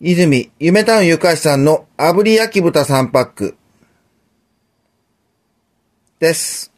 泉、夢タウンゆかしさんの炙り焼き豚3パックです。